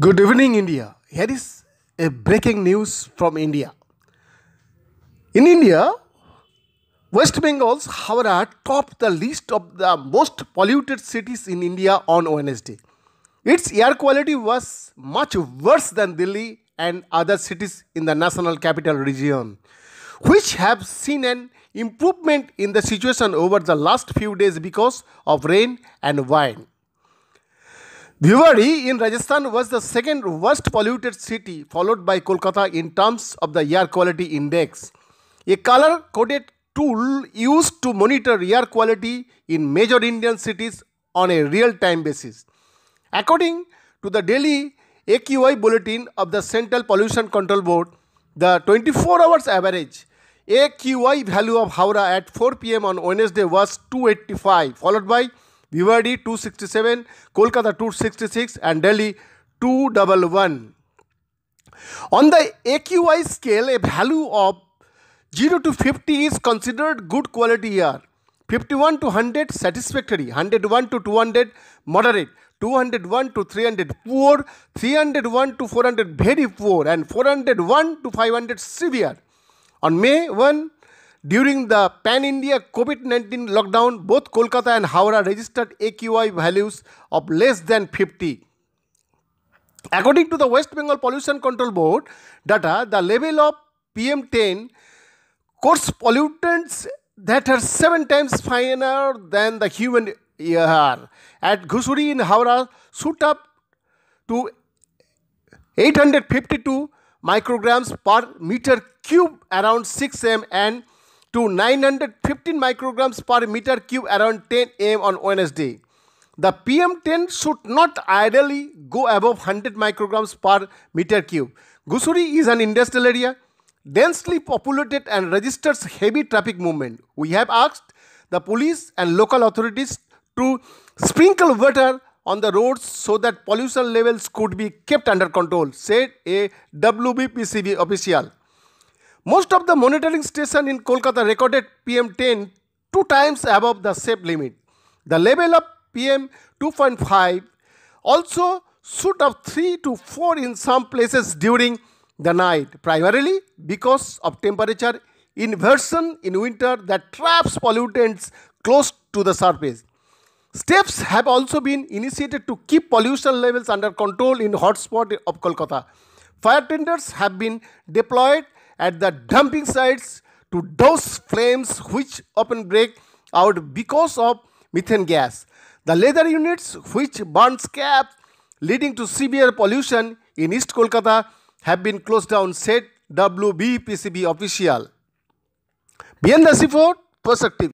Good evening, India. Here is a breaking news from India. In India, West Bengal's Howrah topped the list of the most polluted cities in India on Wednesday. Its air quality was much worse than Delhi and other cities in the national capital region, which have seen an improvement in the situation over the last few days because of rain and wind. Bhiwadi in Rajasthan was the second worst polluted city, followed by Kolkata in terms of the air quality index. A color coded tool used to monitor air quality in major Indian cities on a real time basis. According to the daily AQI bulletin of the Central Pollution Control Board, the 24 hours average AQI value of Howrah at 4 pm on Wednesday was 285, followed by Bivadi 267, Kolkata 266 and Delhi 211. On the AQI scale, a value of 0 to 50 is considered good quality year. 51 to 100 satisfactory, 101 to 200 moderate, 201 to 300 poor, 301 to 400 very poor and 401 to 500 severe. On May 1, during the Pan India COVID 19 lockdown, both Kolkata and Howrah registered AQI values of less than 50. According to the West Bengal Pollution Control Board data, the level of PM10 coarse pollutants that are seven times finer than the human ear. At Ghusuri in Howrah, shoot up to 852 micrograms per meter cube around 6 m and to 915 micrograms per meter cube around 10 am on Wednesday. The PM10 should not ideally go above 100 micrograms per meter cube. Gusuri is an industrial area, densely populated and registers heavy traffic movement. We have asked the police and local authorities to sprinkle water on the roads so that pollution levels could be kept under control, said a WBPCB official. Most of the monitoring stations in Kolkata recorded PM10 two times above the safe limit. The level of PM2.5 also shoot up 3 to 4 in some places during the night, primarily because of temperature inversion in winter that traps pollutants close to the surface. Steps have also been initiated to keep pollution levels under control in hotspots of Kolkata. Fire tenders have been deployed at the dumping sites to douse flames which often break out because of methane gas. The leather units which burn scabs leading to severe pollution in East Kolkata have been closed down, said WBPCB official. Beyond the c perspective.